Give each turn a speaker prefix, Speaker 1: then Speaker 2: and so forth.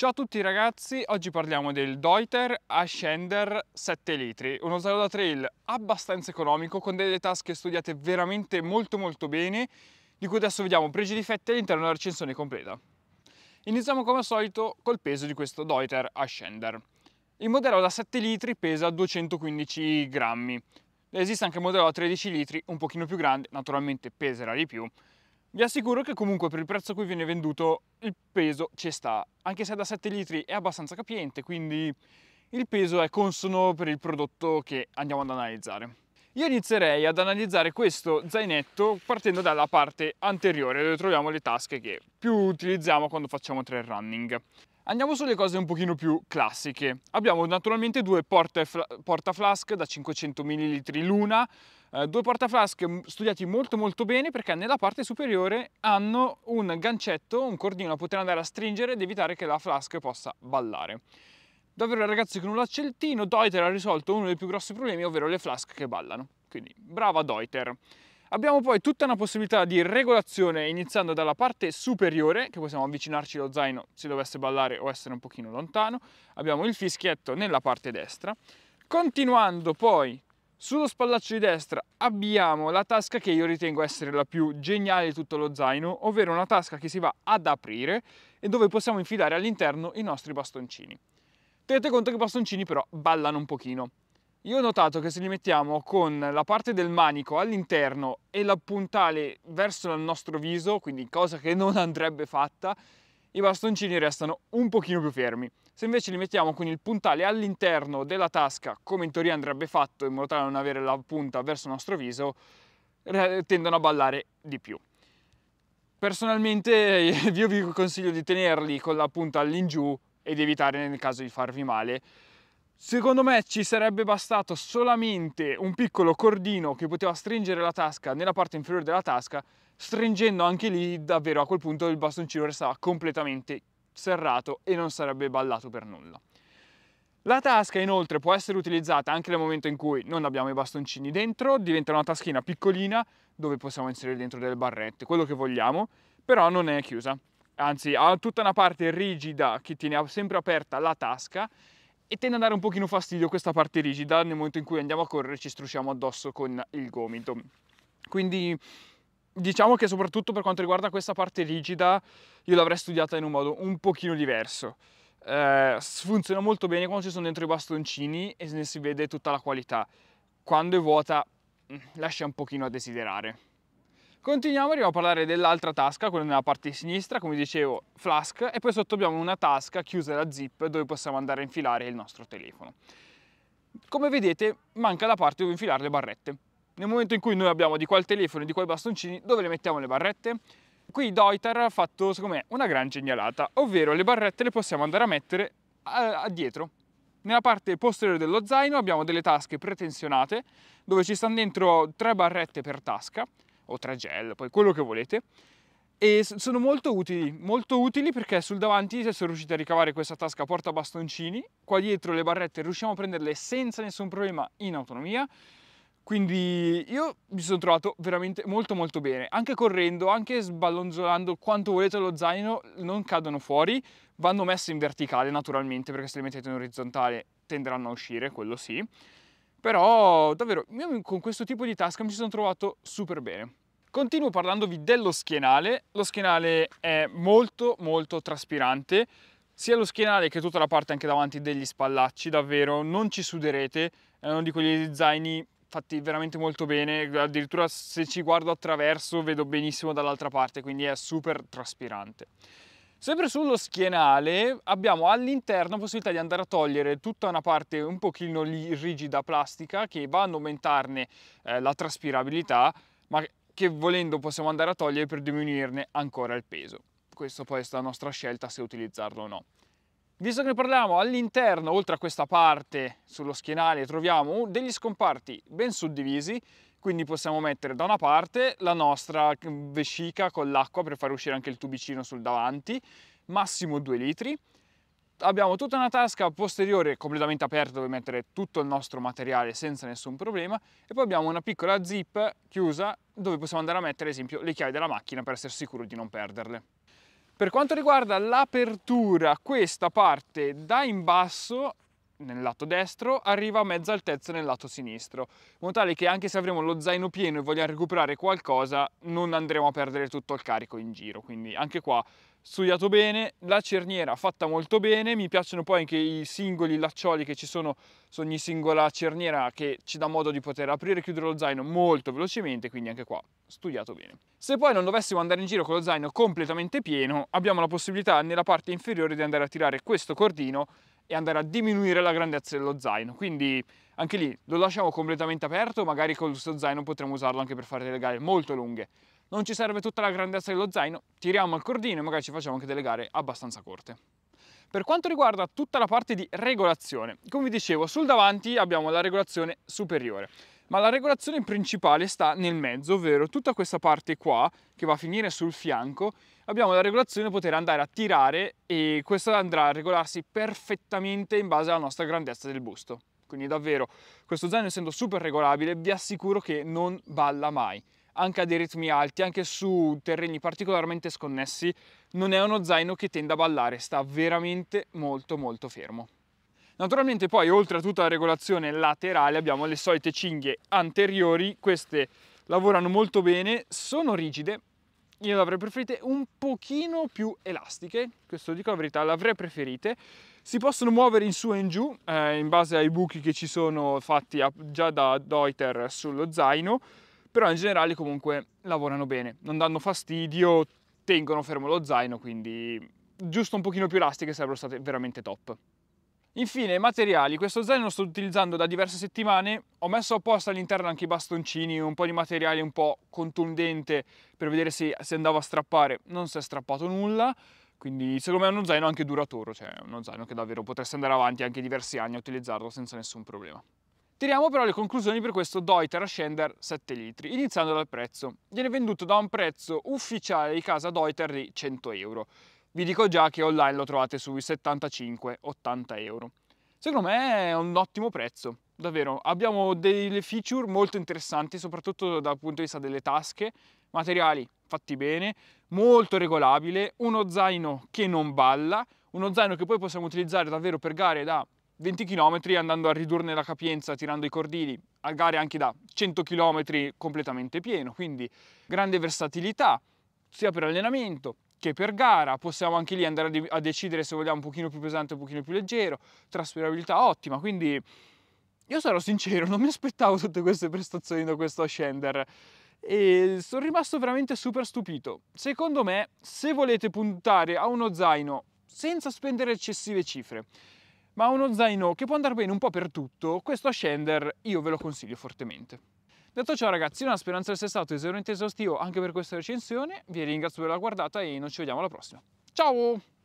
Speaker 1: Ciao a tutti ragazzi, oggi parliamo del Deuter Ascender 7 litri, uno zaino da trail abbastanza economico con delle tasche studiate veramente molto molto bene di cui adesso vediamo pregi e difetti all'interno della recensione completa. Iniziamo come al solito col peso di questo Deuter Ascender. Il modello da 7 litri pesa 215 grammi, esiste anche il modello da 13 litri un pochino più grande, naturalmente peserà di più, vi assicuro che comunque per il prezzo a cui viene venduto il peso ci sta, anche se da 7 litri è abbastanza capiente, quindi il peso è consono per il prodotto che andiamo ad analizzare. Io inizierei ad analizzare questo zainetto partendo dalla parte anteriore dove troviamo le tasche che più utilizziamo quando facciamo trail running. Andiamo sulle cose un pochino più classiche. Abbiamo naturalmente due porta, porta flask da 500 ml l'una, eh, due porta flask studiati molto molto bene perché nella parte superiore hanno un gancetto, un cordino da poter andare a stringere ed evitare che la flask possa ballare. Davvero ragazzi con un laccettino Deuter ha risolto uno dei più grossi problemi, ovvero le flask che ballano. Quindi brava Deuter. Abbiamo poi tutta una possibilità di regolazione iniziando dalla parte superiore, che possiamo avvicinarci lo zaino se dovesse ballare o essere un pochino lontano. Abbiamo il fischietto nella parte destra. Continuando poi sullo spallaccio di destra abbiamo la tasca che io ritengo essere la più geniale di tutto lo zaino, ovvero una tasca che si va ad aprire e dove possiamo infilare all'interno i nostri bastoncini. Tenete conto che i bastoncini però ballano un pochino. Io ho notato che se li mettiamo con la parte del manico all'interno e la puntale verso il nostro viso, quindi cosa che non andrebbe fatta, i bastoncini restano un pochino più fermi. Se invece li mettiamo con il puntale all'interno della tasca, come in teoria andrebbe fatto in modo tale da non avere la punta verso il nostro viso, tendono a ballare di più. Personalmente eh, io vi consiglio di tenerli con la punta all'ingiù ed evitare nel caso di farvi male, Secondo me ci sarebbe bastato solamente un piccolo cordino che poteva stringere la tasca nella parte inferiore della tasca, stringendo anche lì davvero a quel punto il bastoncino restava completamente serrato e non sarebbe ballato per nulla. La tasca inoltre può essere utilizzata anche nel momento in cui non abbiamo i bastoncini dentro, diventa una taschina piccolina dove possiamo inserire dentro delle barrette, quello che vogliamo, però non è chiusa. Anzi, ha tutta una parte rigida che tiene sempre aperta la tasca e tende a dare un pochino fastidio questa parte rigida nel momento in cui andiamo a correre e ci strusciamo addosso con il gomito. Quindi diciamo che soprattutto per quanto riguarda questa parte rigida io l'avrei studiata in un modo un pochino diverso. Eh, funziona molto bene quando ci sono dentro i bastoncini e ne si vede tutta la qualità. Quando è vuota mm, lascia un pochino a desiderare. Continuiamo, arriviamo a parlare dell'altra tasca, quella nella parte sinistra, come dicevo, flask, e poi sotto abbiamo una tasca chiusa da zip dove possiamo andare a infilare il nostro telefono. Come vedete manca la parte dove infilare le barrette. Nel momento in cui noi abbiamo di qua telefono e di qua bastoncini, dove le mettiamo le barrette? Qui Deuter ha fatto, secondo me, una gran genialata, ovvero le barrette le possiamo andare a mettere addietro. nella parte posteriore dello zaino abbiamo delle tasche pretensionate dove ci stanno dentro tre barrette per tasca o gel, poi quello che volete. E sono molto utili, molto utili perché sul davanti sono riusciti a ricavare questa tasca porta bastoncini, qua dietro le barrette riusciamo a prenderle senza nessun problema in autonomia, quindi io mi sono trovato veramente molto molto bene, anche correndo, anche sballonzolando quanto volete lo zaino, non cadono fuori, vanno messe in verticale naturalmente perché se le mettete in orizzontale tenderanno a uscire, quello sì, però davvero io con questo tipo di tasca mi sono trovato super bene. Continuo parlandovi dello schienale, lo schienale è molto molto traspirante, sia lo schienale che tutta la parte anche davanti degli spallacci, davvero non ci suderete, è uno di quegli zaini fatti veramente molto bene, addirittura se ci guardo attraverso vedo benissimo dall'altra parte, quindi è super traspirante. Sempre sullo schienale abbiamo all'interno la possibilità di andare a togliere tutta una parte un pochino rigida plastica che va ad aumentarne eh, la traspirabilità, ma che volendo possiamo andare a togliere per diminuirne ancora il peso. Questo poi è la nostra scelta se utilizzarlo o no. Visto che ne parliamo, all'interno, oltre a questa parte sullo schienale, troviamo degli scomparti ben suddivisi, quindi possiamo mettere da una parte la nostra vescica con l'acqua per far uscire anche il tubicino sul davanti, massimo 2 litri, abbiamo tutta una tasca posteriore completamente aperta dove mettere tutto il nostro materiale senza nessun problema e poi abbiamo una piccola zip chiusa dove possiamo andare a mettere ad esempio le chiavi della macchina per essere sicuro di non perderle. Per quanto riguarda l'apertura, questa parte da in basso nel lato destro arriva a mezza altezza nel lato sinistro, in modo tale che anche se avremo lo zaino pieno e vogliamo recuperare qualcosa non andremo a perdere tutto il carico in giro, quindi anche qua studiato bene, la cerniera fatta molto bene, mi piacciono poi anche i singoli laccioli che ci sono su ogni singola cerniera che ci dà modo di poter aprire e chiudere lo zaino molto velocemente, quindi anche qua studiato bene. Se poi non dovessimo andare in giro con lo zaino completamente pieno, abbiamo la possibilità nella parte inferiore di andare a tirare questo cordino e andare a diminuire la grandezza dello zaino, quindi anche lì lo lasciamo completamente aperto, magari con questo zaino potremo usarlo anche per fare delle gare molto lunghe non ci serve tutta la grandezza dello zaino, tiriamo il cordino e magari ci facciamo anche delle gare abbastanza corte. Per quanto riguarda tutta la parte di regolazione, come vi dicevo, sul davanti abbiamo la regolazione superiore, ma la regolazione principale sta nel mezzo, ovvero tutta questa parte qua, che va a finire sul fianco, abbiamo la regolazione poter andare a tirare e questa andrà a regolarsi perfettamente in base alla nostra grandezza del busto. Quindi davvero, questo zaino essendo super regolabile, vi assicuro che non balla mai anche a dei ritmi alti, anche su terreni particolarmente sconnessi, non è uno zaino che tende a ballare, sta veramente molto molto fermo. Naturalmente poi oltre a tutta la regolazione laterale abbiamo le solite cinghie anteriori, queste lavorano molto bene, sono rigide, io le avrei preferite un pochino più elastiche, questo dico la verità, le avrei preferite, si possono muovere in su e in giù eh, in base ai buchi che ci sono fatti già da Deuter sullo zaino, però in generale comunque lavorano bene, non danno fastidio, tengono fermo lo zaino, quindi giusto un pochino più elastiche sarebbero state veramente top. Infine, materiali. Questo zaino lo sto utilizzando da diverse settimane. Ho messo apposta all'interno anche i bastoncini, un po' di materiale un po' contundente per vedere se, se andava a strappare. Non si è strappato nulla, quindi secondo me è uno zaino anche duraturo, cioè uno zaino che davvero potreste andare avanti anche diversi anni a utilizzarlo senza nessun problema. Tiriamo però le conclusioni per questo Deuter Ascender 7 litri, iniziando dal prezzo. Viene venduto da un prezzo ufficiale di casa Deuter di 100 euro. Vi dico già che online lo trovate sui 75-80 euro. Secondo me è un ottimo prezzo, davvero. Abbiamo delle feature molto interessanti, soprattutto dal punto di vista delle tasche, materiali fatti bene, molto regolabile, uno zaino che non balla, uno zaino che poi possiamo utilizzare davvero per gare da 20 km andando a ridurne la capienza tirando i cordini, a gare anche da 100 km completamente pieno, quindi grande versatilità sia per allenamento che per gara, possiamo anche lì andare a decidere se vogliamo un pochino più pesante o un pochino più leggero, trasferabilità ottima, quindi io sarò sincero, non mi aspettavo tutte queste prestazioni da questo Ascender e sono rimasto veramente super stupito. Secondo me, se volete puntare a uno zaino senza spendere eccessive cifre, ma uno zaino che può andare bene un po' per tutto, questo Ascender io ve lo consiglio fortemente. Detto ciò ragazzi, una speranza di essere stato esauriente esaustivo anche per questa recensione, vi ringrazio per la guardata e noi ci vediamo alla prossima. Ciao!